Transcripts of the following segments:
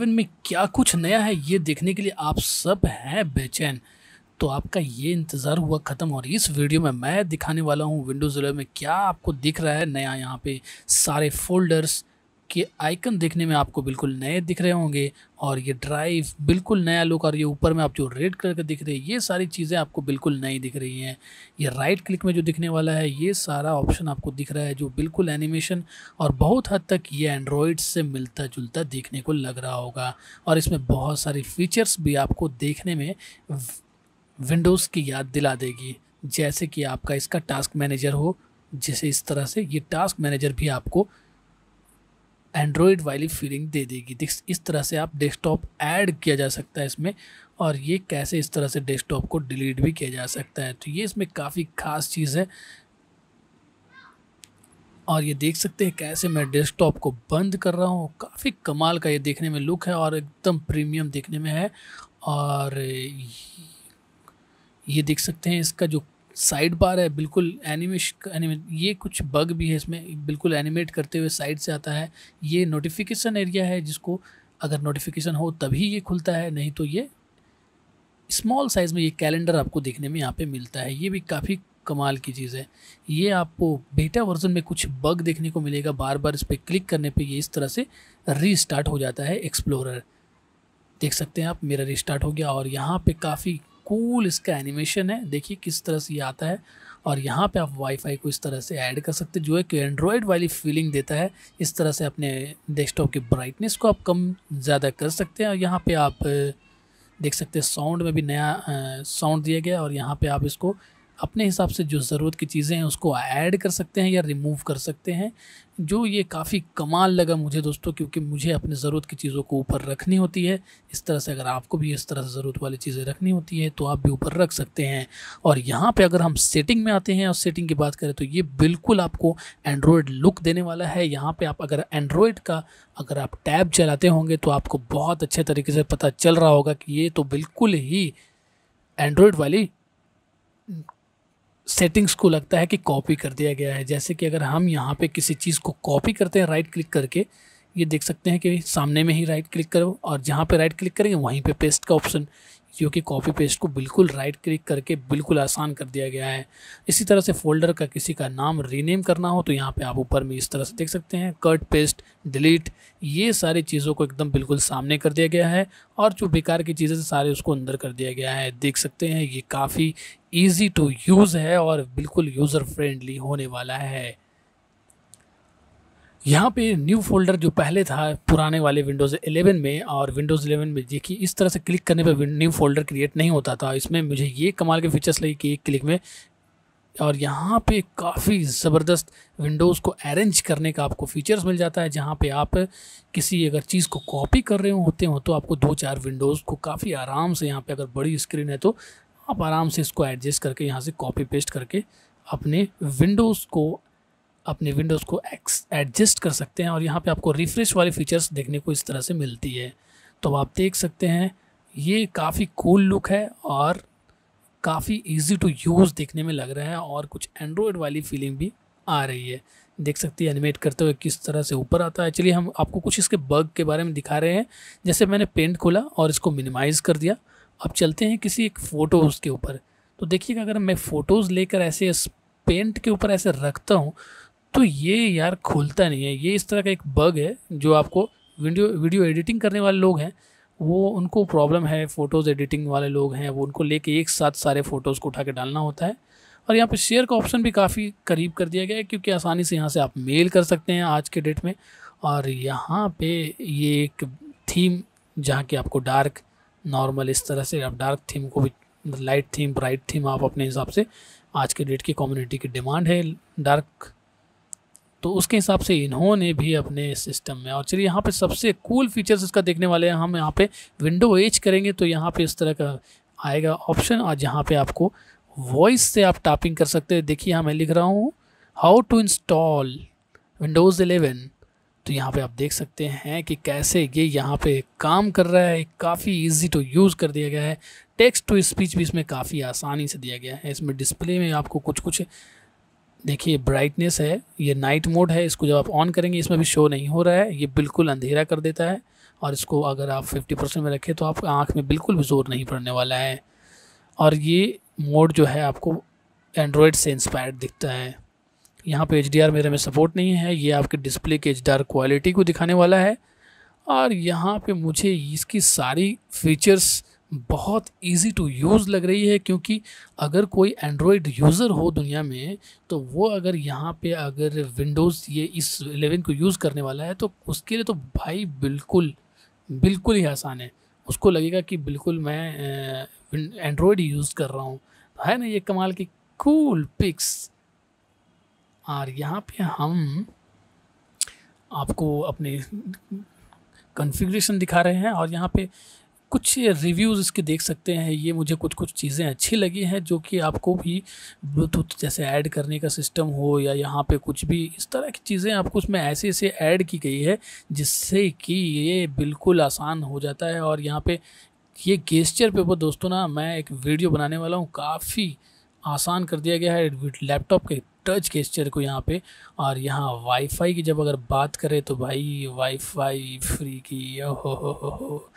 seven में क्या कुछ नया है ये देखने के लिए आप सब हैं बेचैन तो आपका ये इंतज़ार हुआ ख़त्म और इस वीडियो में मैं दिखाने वाला हूँ विंडोज़ 11 में क्या आपको दिख रहा है नया यहाँ पे सारे फोल्डर्स के आइकन देखने में आपको बिल्कुल नए दिख रहे होंगे और ये ड्राइव बिल्कुल नया लुक और ये ऊपर में आप जो रेड कलर का दिख रहे हैं ये सारी चीज़ें आपको बिल्कुल नई दिख रही हैं ये राइट क्लिक में जो दिखने वाला है ये सारा ऑप्शन आपको दिख रहा है जो बिल्कुल एनिमेशन और बहुत हद तक ये एंड्रॉयड से मिलता जुलता देखने को लग रहा होगा और इसमें बहुत सारी फीचर्स भी आपको देखने में विंडोज़ की याद दिला देगी जैसे कि आपका इसका टास्क मैनेजर हो जैसे इस तरह से ये टास्क मैनेजर भी आपको एंड्रॉयड वाली फीलिंग दे देगी इस तरह से आप डेस्कटॉप ऐड किया जा सकता है इसमें और ये कैसे इस तरह से डेस्कटॉप को डिलीट भी किया जा सकता है तो ये इसमें काफ़ी ख़ास चीज़ है और ये देख सकते हैं कैसे मैं डेस्कटॉप को बंद कर रहा हूँ काफ़ी कमाल का ये देखने में लुक है और एकदम प्रीमियम देखने में है और ये देख सकते हैं इसका जो साइड बार है बिल्कुल एनिमेश एनिमेट ये कुछ बग भी है इसमें बिल्कुल एनिमेट करते हुए साइड से आता है ये नोटिफिकेशन एरिया है जिसको अगर नोटिफिकेशन हो तभी ये खुलता है नहीं तो ये स्मॉल साइज़ में ये कैलेंडर आपको देखने में यहाँ पे मिलता है ये भी काफ़ी कमाल की चीज़ है ये आपको बेटा वर्जन में कुछ बग देखने को मिलेगा बार बार इस पर क्लिक करने पर ये इस तरह से रीस्टार्ट हो जाता है एक्सप्लोरर देख सकते हैं आप मेरा रिस्टार्ट हो गया और यहाँ पे काफ़ी कूल इसका एनिमेशन है देखिए किस तरह से ये आता है और यहाँ पे आप वाईफाई को इस तरह से ऐड कर सकते हैं जो एक एंड्रॉयड वाली फीलिंग देता है इस तरह से अपने डेस्कटॉप की ब्राइटनेस को आप कम ज़्यादा कर सकते हैं और यहाँ पे आप देख सकते हैं साउंड में भी नया साउंड दिया गया और यहाँ पे आप इसको अपने हिसाब से जो ज़रूरत की चीज़ें हैं उसको ऐड कर सकते हैं या रिमूव कर सकते हैं जो ये काफ़ी कमाल लगा मुझे दोस्तों क्योंकि मुझे अपने ज़रूरत की चीज़ों को ऊपर रखनी होती है इस तरह से अगर आपको भी इस तरह से ज़रूरत वाली चीज़ें रखनी होती है तो आप भी ऊपर रख सकते हैं और यहाँ पर अगर हम सेटिंग में आते हैं और सेटिंग की बात करें तो ये बिल्कुल आपको एंड्रॉयड लुक देने वाला है यहाँ पर आप अगर एंड्रॉयड का अगर आप टैब चलाते होंगे तो आपको बहुत अच्छे तरीके से पता चल रहा होगा कि ये तो बिल्कुल ही एंड्रॉयड वाली सेटिंग्स को लगता है कि कॉपी कर दिया गया है जैसे कि अगर हम यहाँ पे किसी चीज़ को कॉपी करते हैं राइट क्लिक करके ये देख सकते हैं कि सामने में ही राइट क्लिक करो और जहाँ पे राइट क्लिक करेंगे वहीं पे पेस्ट का ऑप्शन क्योंकि कॉपी पेस्ट को बिल्कुल राइट क्लिक करके बिल्कुल आसान कर दिया गया है इसी तरह से फोल्डर का किसी का नाम रीनेम करना हो तो यहाँ पे आप ऊपर में इस तरह से देख सकते हैं कट पेस्ट डिलीट ये सारी चीज़ों को एकदम बिल्कुल सामने कर दिया गया है और जो बेकार की चीज़ें सारे उसको अंदर कर दिया गया है देख सकते हैं ये काफ़ी ईजी टू यूज़ है और बिल्कुल यूज़र फ्रेंडली होने वाला है यहाँ पे न्यू फोल्डर जो पहले था पुराने वाले विंडोज़ 11 में और विंडोज़ 11 में देखिए इस तरह से क्लिक करने पर न्यू फोल्डर क्रिएट नहीं होता था इसमें मुझे ये कमाल के फीचर्स लगे कि एक क्लिक में और यहाँ पे काफ़ी ज़बरदस्त विंडोज़ को अरेंज करने का आपको फीचर्स मिल जाता है जहाँ पे आप किसी अगर चीज़ को कॉपी कर रहे होते हो तो आपको दो चार विंडोज़ को काफ़ी आराम से यहाँ पे अगर बड़ी स्क्रीन है तो आप आराम से इसको एडजस्ट करके यहाँ से कॉपी पेस्ट करके अपने विंडोज़ को अपने विंडोज़ को एडजस्ट कर सकते हैं और यहाँ पे आपको रिफ्रेश वाले फीचर्स देखने को इस तरह से मिलती है तो आप देख सकते हैं ये काफ़ी कूल लुक है और काफ़ी इजी टू यूज़ देखने में लग रहा है और कुछ एंड्रॉयड वाली फीलिंग भी आ रही है देख सकते हैं एनिमेट करते हुए किस तरह से ऊपर आता है चलिए हम आपको कुछ इसके बग के बारे में दिखा रहे हैं जैसे मैंने पेंट खोला और इसको मिनिमाइज़ कर दिया अब चलते हैं किसी एक फ़ोटोज़ के ऊपर तो देखिएगा अगर मैं फ़ोटोज़ लेकर ऐसे पेंट के ऊपर ऐसे रखता हूँ तो ये यार खुलता नहीं है ये इस तरह का एक बग है जो आपको वीडियो वीडियो एडिटिंग करने वाले लोग हैं वो उनको प्रॉब्लम है फ़ोटोज़ एडिटिंग वाले लोग हैं वो उनको लेके एक साथ सारे फ़ोटोज़ को उठा के डालना होता है और यहाँ पे शेयर का ऑप्शन भी काफ़ी करीब कर दिया गया है क्योंकि आसानी से यहाँ से आप मेल कर सकते हैं आज के डेट में और यहाँ पे ये एक थीम जहाँ की आपको डार्क नॉर्मल इस तरह से आप डार्क थीम को भी लाइट थीम ब्राइट थीम आप अपने हिसाब से आज के डेट की कम्युनिटी की डिमांड है डार्क तो उसके हिसाब से इन्होंने भी अपने सिस्टम में और चलिए यहाँ पे सबसे कूल फीचर्स इसका देखने वाले हैं हम यहाँ पे विंडो एज करेंगे तो यहाँ पे इस तरह का आएगा ऑप्शन और जहाँ पे आपको वॉइस से आप टाइपिंग कर सकते हैं देखिए यहाँ मैं लिख रहा हूँ how to install Windows eleven तो यहाँ पे आप देख सकते हैं कि कैसे ये यहाँ पे काम कर रहा है काफ़ी इजी टू यूज़ कर दिया गया है टेक्स्ट टू स्पीच भी इसमें काफ़ी आसानी से दिया गया है इसमें डिस्प्ले में आपको कुछ कुछ देखिए ब्राइटनेस है ये नाइट मोड है इसको जब आप ऑन करेंगे इसमें भी शो नहीं हो रहा है ये बिल्कुल अंधेरा कर देता है और इसको अगर आप 50 परसेंट में रखें तो आप आँख में बिल्कुल भी जोर नहीं पड़ने वाला है और ये मोड जो है आपको एंड्रॉयड से इंस्पायर्ड दिखता है यहाँ पे एच मेरे में सपोर्ट नहीं है ये आपके डिस्प्ले के एच क्वालिटी को दिखाने वाला है और यहाँ पे मुझे इसकी सारी फीचर्स बहुत इजी टू यूज़ लग रही है क्योंकि अगर कोई एंड्रॉयड यूज़र हो दुनिया में तो वो अगर यहाँ पे अगर विंडोज़ ये इस 11 को यूज़ करने वाला है तो उसके लिए तो भाई बिल्कुल बिल्कुल ही आसान है उसको लगेगा कि बिल्कुल मैं एंड्रॉयड यूज़ कर रहा हूँ है ना ये कमाल की कूल पिक्स और यहाँ पे हम आपको अपने कॉन्फ़िगरेशन दिखा रहे हैं और यहाँ पे कुछ रिव्यूज़ इसके देख सकते हैं ये मुझे कुछ कुछ चीज़ें अच्छी लगी हैं जो कि आपको भी ब्लूटूथ जैसे ऐड करने का सिस्टम हो या यहाँ पे कुछ भी इस तरह की चीज़ें आपको उसमें ऐसे ऐसे ऐड की गई है जिससे कि ये बिल्कुल आसान हो जाता है और यहाँ पे ये गेस्चर पे दोस्तों ना मैं एक वीडियो बनाने वाला हूँ काफ़ी आसान कर दिया गया है लैपटॉप के टच गेस्चर को यहाँ पे और यहाँ वाईफाई की जब अगर बात करें तो भाई वाईफाई फ्री की हो हो हो हो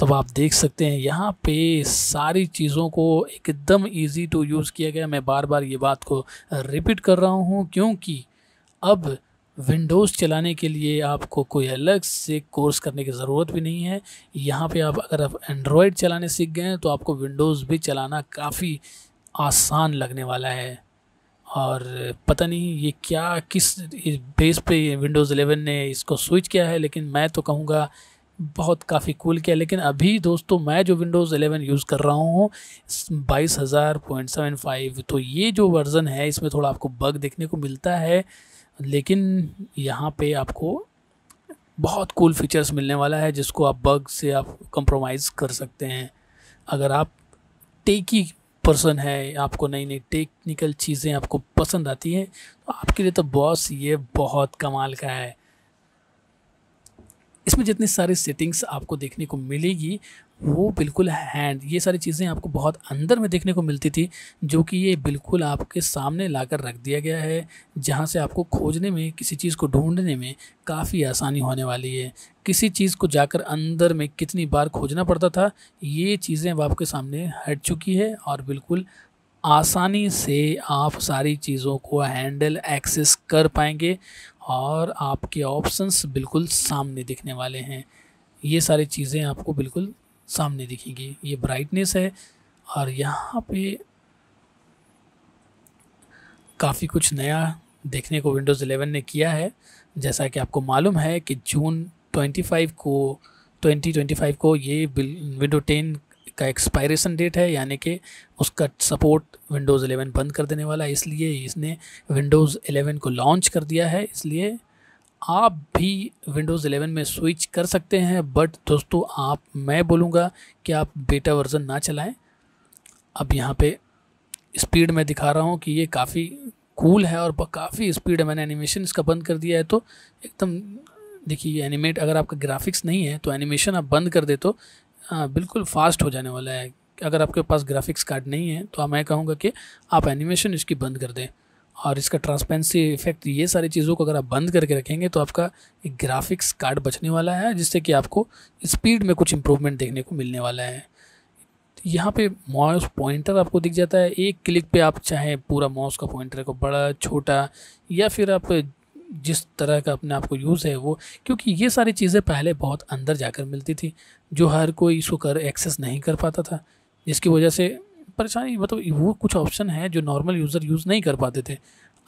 तब आप देख सकते हैं यहाँ पे सारी चीज़ों को एकदम इजी टू यूज़ किया गया मैं बार बार ये बात को रिपीट कर रहा हूँ क्योंकि अब विंडोज़ चलाने के लिए आपको कोई अलग से कोर्स करने की ज़रूरत भी नहीं है यहाँ पे आप अगर आप एंड्रॉयड चलाने सीख गए हैं तो आपको विंडोज़ भी चलाना काफ़ी आसान लगने वाला है और पता नहीं ये क्या किस बेस पे विंडोज़ 11 ने इसको स्विच किया है लेकिन मैं तो कहूँगा बहुत काफ़ी कूल किया लेकिन अभी दोस्तों मैं जो विंडोज़ एलेवन यूज़ कर रहा हूँ बाईस हज़ार पॉइंट सेवन फाइव तो ये जो वर्ज़न है इसमें थोड़ा आपको बग देखने को मिलता है लेकिन यहाँ पे आपको बहुत कूल फीचर्स मिलने वाला है जिसको आप बग से आप कंप्रोमाइज़ कर सकते हैं अगर आप टेकी पर्सन है आपको नई नई टेक्निकल चीज़ें आपको पसंद आती हैं तो आपके लिए तो बॉस ये बहुत कमाल का है इसमें जितनी सारी सेटिंग्स आपको देखने को मिलेगी वो बिल्कुल हैंड ये सारी चीज़ें आपको बहुत अंदर में देखने को मिलती थी जो कि ये बिल्कुल आपके सामने लाकर रख दिया गया है जहाँ से आपको खोजने में किसी चीज़ को ढूंढने में काफ़ी आसानी होने वाली है किसी चीज़ को जाकर अंदर में कितनी बार खोजना पड़ता था ये चीज़ें अब आपके सामने हट चुकी है और बिल्कुल आसानी से आप सारी चीज़ों को हैंडल एक्सेस कर पाएंगे और आपके ऑप्शंस बिल्कुल सामने दिखने वाले हैं ये सारी चीज़ें आपको बिल्कुल सामने दिखेंगी ये ब्राइटनेस है और यहाँ पे काफ़ी कुछ नया देखने को विंडोज़ 11 ने किया है जैसा कि आपको मालूम है कि जून 25 को 2025 को ये विंडो 10 का एक्सपायरेशन डेट है यानी कि उसका सपोर्ट विंडोज़ 11 बंद कर देने वाला है इसलिए इसने विंडोज़ 11 को लॉन्च कर दिया है इसलिए आप भी विंडोज़ 11 में स्विच कर सकते हैं बट दोस्तों आप मैं बोलूँगा कि आप बेटा वर्ज़न ना चलाएं अब यहाँ पे स्पीड में दिखा रहा हूँ कि ये काफ़ी कूल है और काफ़ी स्पीड है मैंने एनिमेशन इसका बंद कर दिया है तो एकदम देखिए एनिमेट अगर आपका ग्राफिक्स नहीं है तो एनिमेशन आप बंद कर दे तो हाँ, बिल्कुल फास्ट हो जाने वाला है अगर आपके पास ग्राफिक्स कार्ड नहीं है तो मैं कहूँगा कि आप एनिमेशन इसकी बंद कर दें और इसका ट्रांसपेरेंसी इफेक्ट ये सारी चीज़ों को अगर आप बंद करके रखेंगे तो आपका एक ग्राफिक्स कार्ड बचने वाला है जिससे कि आपको स्पीड में कुछ इम्प्रूवमेंट देखने को मिलने वाला है यहाँ पे माउस पॉइंटर आपको दिख जाता है एक क्लिक पे आप चाहे पूरा माउस का पॉइंटर को बड़ा छोटा या फिर आप जिस तरह का अपने आप को यूज़ है वो क्योंकि ये सारी चीज़ें पहले बहुत अंदर जाकर मिलती थी जो हर कोई इसको कर एक्सेस नहीं कर पाता था जिसकी वजह से परेशानी मतलब वो कुछ ऑप्शन है जो नॉर्मल यूज़र यूज़ नहीं कर पाते थे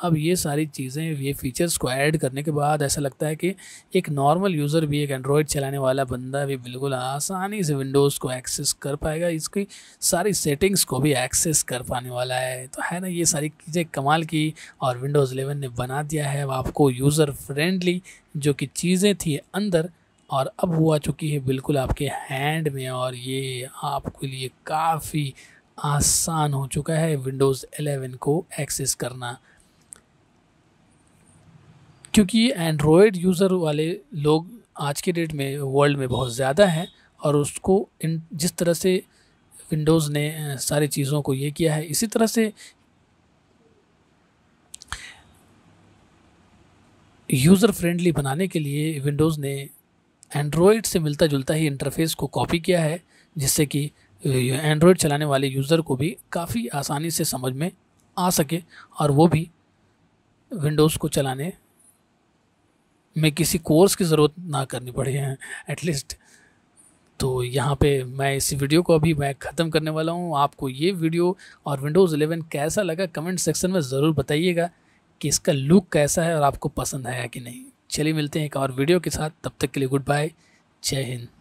अब ये सारी चीज़ें ये फीचर्स को ऐड करने के बाद ऐसा लगता है कि एक नॉर्मल यूज़र भी एक एंड्रॉयड चलाने वाला बंदा भी बिल्कुल आसानी से विंडोज़ को एक्सेस कर पाएगा इसकी सारी सेटिंग्स को भी एक्सेस कर पाने वाला है तो है ना ये सारी चीज़ें कमाल की और विंडोज़ एलेवन ने बना दिया है अब आपको यूज़र फ्रेंडली जो कि चीज़ें थी अंदर और अब वो आ चुकी है बिल्कुल आपके हैंड में और ये आपके लिए काफ़ी आसान हो चुका है विंडोज़ 11 को एक्सेस करना क्योंकि एंड्रॉयड यूज़र वाले लोग आज के डेट में वर्ल्ड में बहुत ज़्यादा हैं और उसको इन जिस तरह से विंडोज़ ने सारी चीज़ों को ये किया है इसी तरह से यूज़र फ्रेंडली बनाने के लिए विंडोज़ ने एंड्रॉयड से मिलता जुलता ही इंटरफेस को कॉपी किया है जिससे कि एंड्रॉयड चलाने वाले यूज़र को भी काफ़ी आसानी से समझ में आ सके और वो भी विंडोज़ को चलाने में किसी कोर्स की ज़रूरत ना करनी पड़े हैं एटलीस्ट तो यहाँ पे मैं इस वीडियो को अभी मैं ख़त्म करने वाला हूँ आपको ये वीडियो और विंडोज़ 11 कैसा लगा कमेंट सेक्शन में ज़रूर बताइएगा कि इसका लुक कैसा है और आपको पसंद आया कि नहीं चलिए मिलते हैं एक और वीडियो के साथ तब तक के लिए गुड बाय जय हिंद